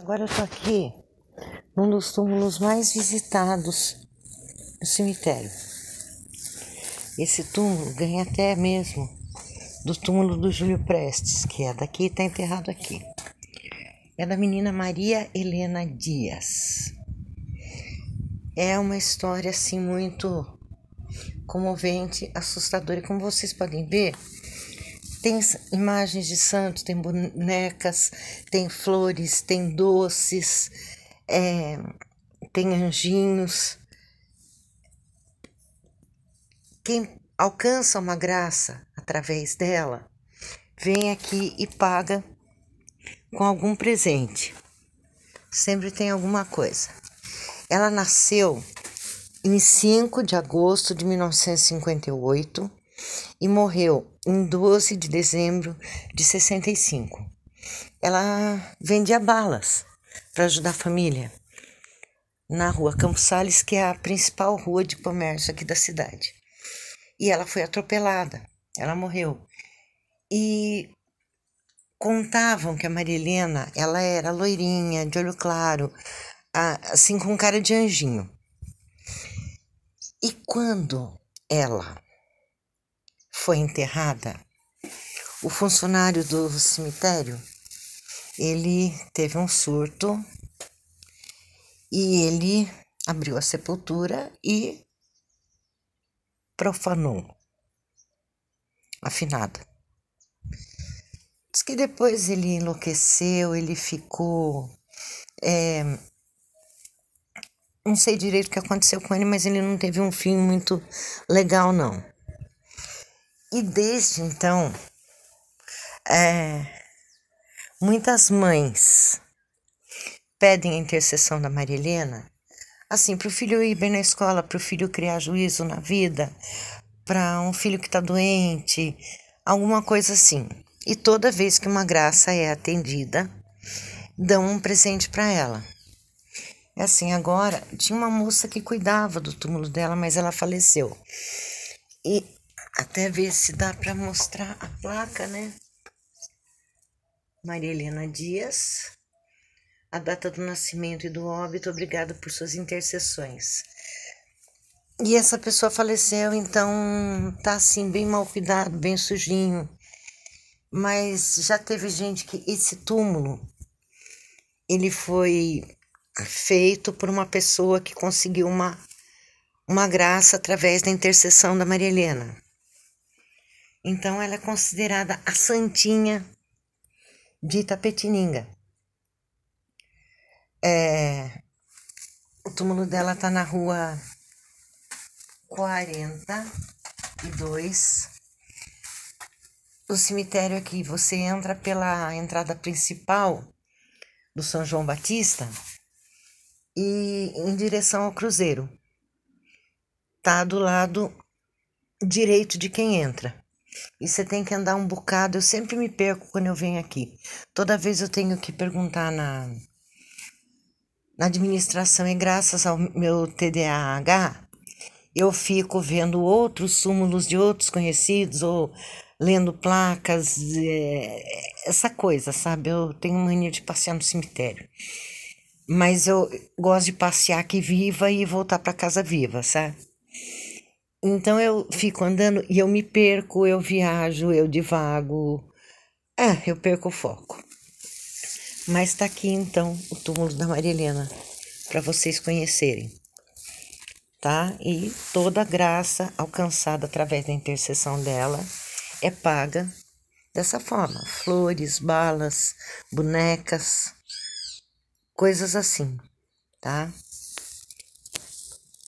Agora eu tô aqui num dos túmulos mais visitados do cemitério. Esse túmulo ganha até mesmo do túmulo do Júlio Prestes, que é daqui e está enterrado aqui. É da menina Maria Helena Dias. É uma história assim muito comovente, assustadora. E como vocês podem ver, tem imagens de santos, tem bonecas, tem flores, tem doces, é, tem anjinhos. Quem alcança uma graça através dela vem aqui e paga com algum presente. Sempre tem alguma coisa. Ela nasceu em 5 de agosto de 1958 e morreu em 12 de dezembro de 65. Ela vendia balas para ajudar a família na rua Campos Sales, que é a principal rua de comércio aqui da cidade. E ela foi atropelada, ela morreu. E contavam que a Marilena, ela era loirinha, de olho claro, assim com cara de anjinho. E quando ela foi enterrada, o funcionário do cemitério, ele teve um surto e ele abriu a sepultura e profanou afinada. Diz que depois ele enlouqueceu, ele ficou. É, não sei direito o que aconteceu com ele, mas ele não teve um fim muito legal, não. E desde então, é, muitas mães pedem a intercessão da Maria Helena, assim, para o filho ir bem na escola, para o filho criar juízo na vida, para um filho que está doente, alguma coisa assim. E toda vez que uma graça é atendida, dão um presente para ela. É assim, agora tinha uma moça que cuidava do túmulo dela, mas ela faleceu. E até ver se dá para mostrar a placa, né? Maria Helena Dias, a data do nascimento e do óbito, obrigada por suas intercessões. E essa pessoa faleceu, então tá assim, bem mal cuidado, bem sujinho. Mas já teve gente que esse túmulo ele foi feito por uma pessoa que conseguiu uma, uma graça através da intercessão da Maria Helena. Então ela é considerada a santinha de Itapetininga. É, o túmulo dela tá na rua 42. O cemitério aqui, você entra pela entrada principal do São João Batista e em direção ao Cruzeiro. Tá do lado direito de quem entra. E você tem que andar um bocado. Eu sempre me perco quando eu venho aqui. Toda vez eu tenho que perguntar na, na administração. E graças ao meu TDAH, eu fico vendo outros súmulos de outros conhecidos ou lendo placas, é, essa coisa, sabe? Eu tenho mania de passear no cemitério. Mas eu gosto de passear aqui viva e voltar para casa viva, sabe? Então eu fico andando e eu me perco, eu viajo, eu divago. Ah, eu perco o foco. Mas tá aqui então o túmulo da Maria Helena para vocês conhecerem. Tá? E toda a graça alcançada através da intercessão dela é paga dessa forma: flores, balas, bonecas, coisas assim, tá?